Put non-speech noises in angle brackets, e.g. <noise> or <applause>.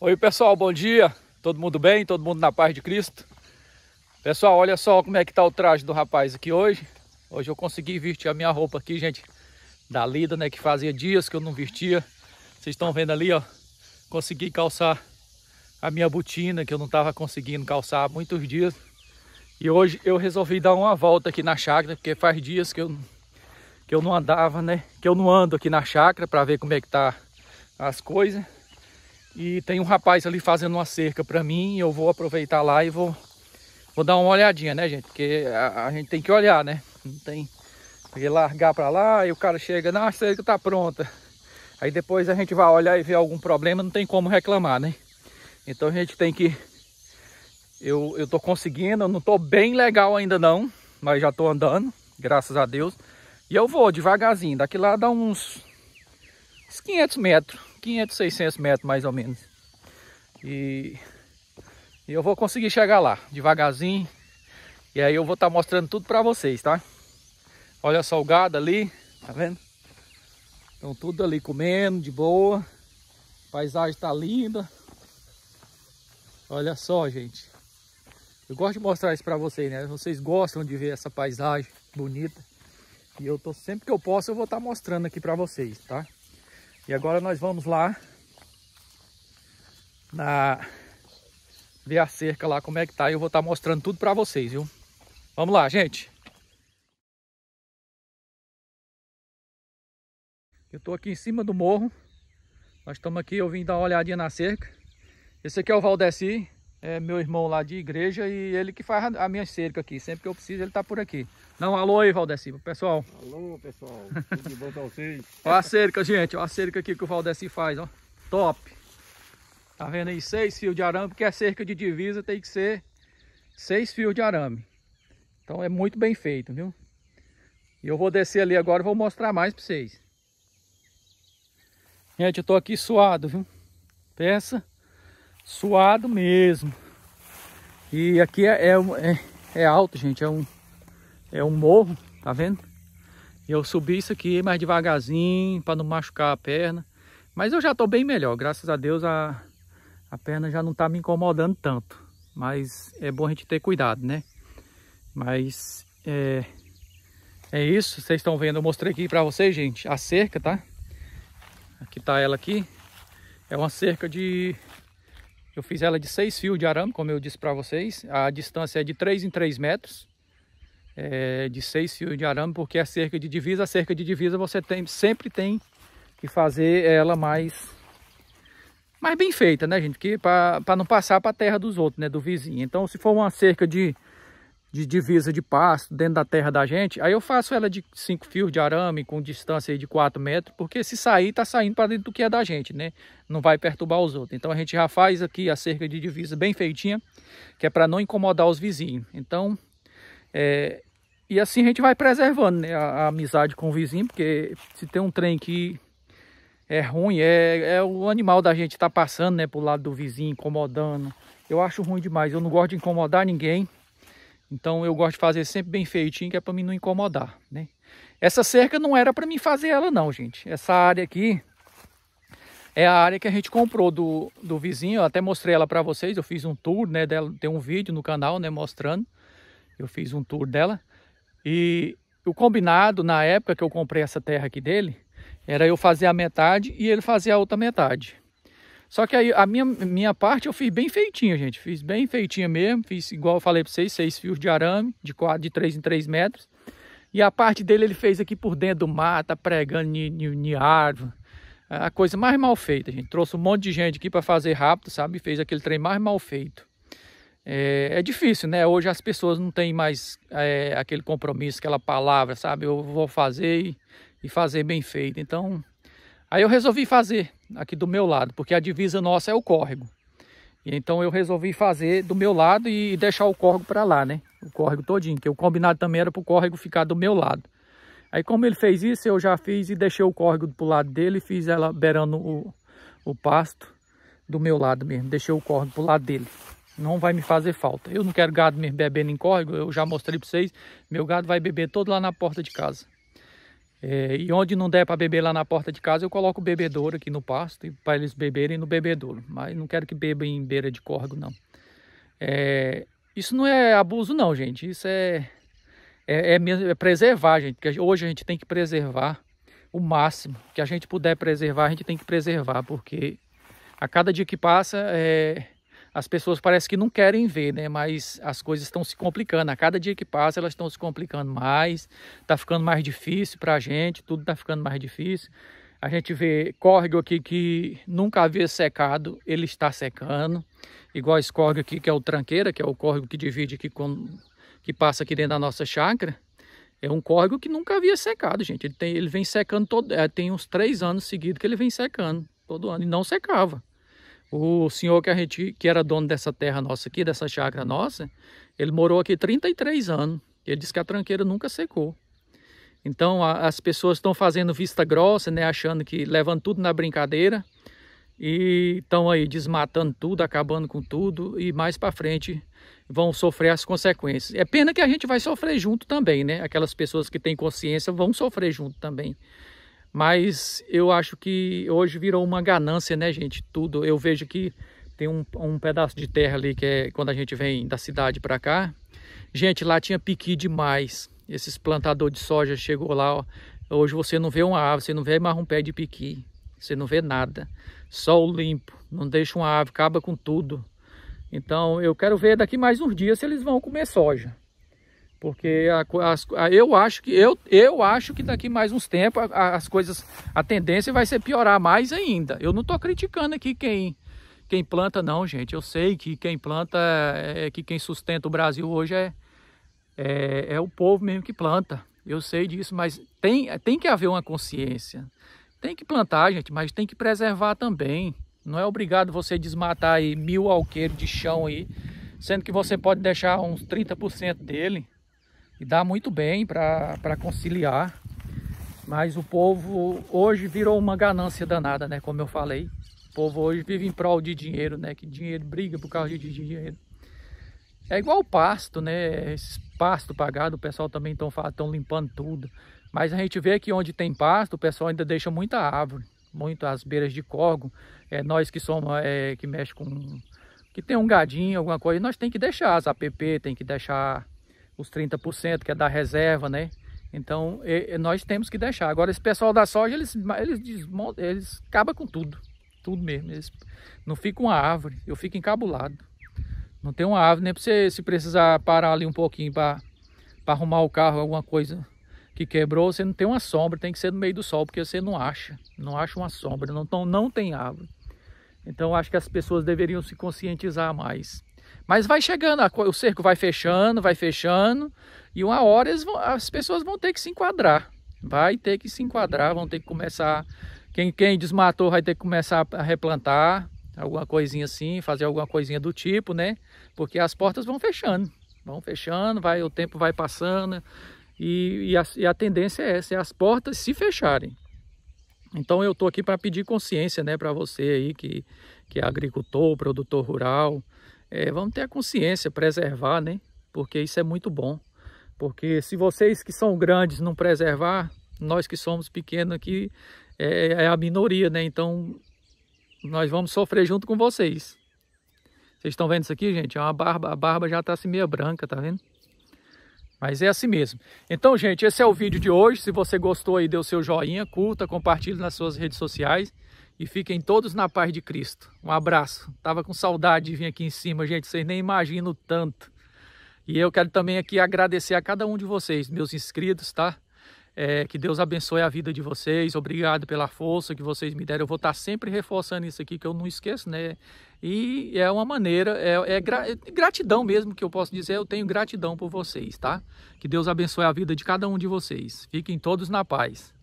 Oi pessoal, bom dia. Todo mundo bem? Todo mundo na paz de Cristo? Pessoal, olha só como é que tá o traje do rapaz aqui hoje. Hoje eu consegui vestir a minha roupa aqui, gente, da Lida, né, que fazia dias que eu não vestia. Vocês estão vendo ali, ó, consegui calçar a minha botina, que eu não estava conseguindo calçar há muitos dias. E hoje eu resolvi dar uma volta aqui na chácara, porque faz dias que eu, que eu não andava, né, que eu não ando aqui na chácara para ver como é que tá as coisas. E tem um rapaz ali fazendo uma cerca para mim, eu vou aproveitar lá e vou, vou dar uma olhadinha, né, gente? Porque a, a gente tem que olhar, né? Não tem que largar para lá e o cara chega, não, a cerca tá pronta. Aí depois a gente vai olhar e ver algum problema, não tem como reclamar, né? Então a gente tem que... Eu, eu tô conseguindo, eu não tô bem legal ainda não, mas já tô andando, graças a Deus. E eu vou devagarzinho, daqui lá dá uns, uns 500 metros 500, 600 metros mais ou menos. E, e eu vou conseguir chegar lá, devagarzinho. E aí eu vou estar tá mostrando tudo para vocês, tá? Olha só o gado ali, tá vendo? Estão tudo ali comendo, de boa. A paisagem tá linda. Olha só, gente. Eu gosto de mostrar isso para vocês, né? Vocês gostam de ver essa paisagem bonita. E eu tô sempre que eu posso, eu vou estar tá mostrando aqui para vocês, tá? E agora nós vamos lá na ver a cerca lá como é que tá. Eu vou estar tá mostrando tudo para vocês, viu? Vamos lá, gente. Eu tô aqui em cima do morro. Nós estamos aqui, eu vim dar uma olhadinha na cerca. Esse aqui é o Valdeci, é meu irmão lá de igreja e ele que faz a minha cerca aqui. Sempre que eu preciso, ele tá por aqui. Não, alô aí, Valdeci, pessoal. Alô, pessoal. <laughs> Tudo de bom pra vocês? Olha a cerca, gente. Olha a cerca aqui que o Valdeci faz, ó. Top. Tá vendo aí? Seis fios de arame, porque a cerca de divisa tem que ser seis fios de arame. Então é muito bem feito, viu? E eu vou descer ali agora e vou mostrar mais pra vocês. Gente, eu tô aqui suado, viu? Peça suado mesmo. E aqui é, é, é, é, alto, gente, é um, é um morro, tá vendo? E eu subi isso aqui mais devagarzinho para não machucar a perna. Mas eu já tô bem melhor, graças a Deus a, a perna já não tá me incomodando tanto. Mas é bom a gente ter cuidado, né? Mas é, é isso, vocês estão vendo, eu mostrei aqui para vocês, gente, a cerca, tá? Aqui tá ela aqui. É uma cerca de eu fiz ela de seis fios de arame, como eu disse para vocês. A distância é de 3 em 3 metros. É, de seis fios de arame, porque a é cerca de divisa. A cerca de divisa você tem, sempre tem que fazer ela mais, mais bem feita, né, gente? Para não passar para a terra dos outros, né? Do vizinho. Então, se for uma cerca de de divisa de pasto dentro da terra da gente, aí eu faço ela de cinco fios de arame com distância de 4 metros, porque se sair, tá saindo para dentro do que é da gente, né? Não vai perturbar os outros. Então a gente já faz aqui a cerca de divisa bem feitinha, que é para não incomodar os vizinhos. Então, é... e assim a gente vai preservando né? a, a, amizade com o vizinho, porque se tem um trem que é ruim, é, é o animal da gente tá passando, né, pro lado do vizinho, incomodando. Eu acho ruim demais, eu não gosto de incomodar ninguém, então eu gosto de fazer sempre bem feitinho, que é para mim não incomodar, né? Essa cerca não era para mim fazer ela não, gente. Essa área aqui é a área que a gente comprou do, do vizinho. Eu até mostrei ela para vocês. Eu fiz um tour, né? Dela, tem um vídeo no canal, né? Mostrando. Eu fiz um tour dela. E o combinado, na época que eu comprei essa terra aqui dele, era eu fazer a metade e ele fazer a outra metade. Só que aí a minha, minha parte eu fiz bem feitinha, gente. Fiz bem feitinha mesmo. Fiz igual eu falei para vocês, seis fios de arame, de, quatro, de 3 em 3 metros. E a parte dele ele fez aqui por dentro do mato, tá pregando em árvore. É a coisa mais mal feita, gente. Trouxe um monte de gente aqui para fazer rápido, sabe? Fez aquele trem mais mal feito. É, é difícil, né? Hoje as pessoas não têm mais é, aquele compromisso, aquela palavra, sabe? Eu vou fazer e, e fazer bem feito. Então, Aí eu resolvi fazer aqui do meu lado, porque a divisa nossa é o córrego. E então eu resolvi fazer do meu lado e deixar o córrego para lá, né? O córrego todinho, que o combinado também era para o córrego ficar do meu lado. Aí como ele fez isso, eu já fiz e deixei o córrego para o lado dele, fiz ela beirando o, o pasto do meu lado mesmo, deixei o córrego para o lado dele. Não vai me fazer falta. Eu não quero gado mesmo bebendo em córrego, eu já mostrei para vocês. Meu gado vai beber todo lá na porta de casa. É, e onde não der para beber lá na porta de casa, eu coloco o bebedouro aqui no pasto para eles beberem no bebedouro. Mas não quero que bebam em beira de córrego, não. É, isso não é abuso, não, gente. Isso é, é, é, é preservar, gente. Porque hoje a gente tem que preservar o máximo que a gente puder preservar, a gente tem que preservar, porque a cada dia que passa é, as pessoas parece que não querem ver, né? Mas as coisas estão se complicando. A cada dia que passa, elas estão se complicando mais. Tá ficando mais difícil para a gente, tudo tá ficando mais difícil. A gente vê córrego aqui que nunca havia secado, ele está secando. Igual esse córrego aqui, que é o tranqueira, que é o córrego que divide aqui, com, que passa aqui dentro da nossa chácara. É um córrego que nunca havia secado, gente. Ele, tem, ele vem secando, todo, é, tem uns três anos seguidos que ele vem secando, todo ano, e não secava. O senhor que a gente que era dono dessa terra nossa aqui, dessa chácara nossa, ele morou aqui 33 anos. Ele disse que a tranqueira nunca secou. Então a, as pessoas estão fazendo vista grossa, né, achando que levando tudo na brincadeira e estão aí desmatando tudo, acabando com tudo e mais para frente vão sofrer as consequências. É pena que a gente vai sofrer junto também, né? Aquelas pessoas que têm consciência vão sofrer junto também. Mas eu acho que hoje virou uma ganância, né, gente? Tudo. Eu vejo que tem um, um pedaço de terra ali que é quando a gente vem da cidade para cá. Gente, lá tinha piqui demais. Esses plantadores de soja chegou lá, ó. Hoje você não vê uma ave, você não vê mais um pé de piqui. Você não vê nada. Sol limpo, não deixa uma ave, acaba com tudo. Então eu quero ver daqui mais uns dias se eles vão comer soja. Porque a, as, a, eu acho que eu, eu acho que daqui mais uns tempos a, as coisas a tendência vai ser piorar mais ainda. Eu não estou criticando aqui quem quem planta não, gente. Eu sei que quem planta é, é que quem sustenta o Brasil hoje é é, é o povo mesmo que planta. Eu sei disso, mas tem tem que haver uma consciência. Tem que plantar, gente, mas tem que preservar também. Não é obrigado você desmatar aí mil alqueires de chão aí, sendo que você pode deixar uns 30% dele e dá muito bem para conciliar. Mas o povo hoje virou uma ganância danada, né? Como eu falei. O povo hoje vive em prol de dinheiro, né? Que dinheiro briga por causa de dinheiro. É igual o pasto, né? Esse pasto pagado, o pessoal também estão limpando tudo. Mas a gente vê que onde tem pasto, o pessoal ainda deixa muita árvore, muito as beiras de corgo. É, nós que somos, é, que mexe com... que tem um gadinho, alguma coisa, nós tem que deixar as app, tem que deixar os 30% que é da reserva, né? Então e, e nós temos que deixar. Agora esse pessoal da soja, eles, eles, desmontam, eles acabam com tudo, tudo mesmo. Eles, não fica uma árvore, eu fico encabulado. Não tem uma árvore, nem pra você se precisar parar ali um pouquinho para arrumar o carro, alguma coisa que quebrou, você não tem uma sombra, tem que ser no meio do sol, porque você não acha, não acha uma sombra, não, não, não tem árvore. Então acho que as pessoas deveriam se conscientizar mais. Mas vai chegando, o cerco vai fechando, vai fechando, e uma hora vão, as pessoas vão ter que se enquadrar. Vai ter que se enquadrar, vão ter que começar. Quem, quem desmatou vai ter que começar a replantar, alguma coisinha assim, fazer alguma coisinha do tipo, né? Porque as portas vão fechando, vão fechando, vai o tempo vai passando, e, e, a, e a tendência é essa, é as portas se fecharem. Então eu estou aqui para pedir consciência né, para você aí que, que é agricultor, produtor rural, é, vamos ter a consciência, preservar, né? Porque isso é muito bom. Porque se vocês que são grandes não preservar, nós que somos pequenos aqui é, é a minoria, né? Então nós vamos sofrer junto com vocês. Vocês estão vendo isso aqui, gente? É uma barba, a barba já está assim meio branca, tá vendo? Mas é assim mesmo. Então, gente, esse é o vídeo de hoje. Se você gostou aí, dê o seu joinha, curta, compartilhe nas suas redes sociais. E fiquem todos na paz de Cristo. Um abraço. Tava com saudade de vir aqui em cima, gente. Vocês nem imaginam tanto. E eu quero também aqui agradecer a cada um de vocês, meus inscritos, tá? É, que Deus abençoe a vida de vocês. Obrigado pela força que vocês me deram. Eu vou estar tá sempre reforçando isso aqui, que eu não esqueço, né? E é uma maneira, é, é gra é gratidão mesmo que eu posso dizer. Eu tenho gratidão por vocês, tá? Que Deus abençoe a vida de cada um de vocês. Fiquem todos na paz.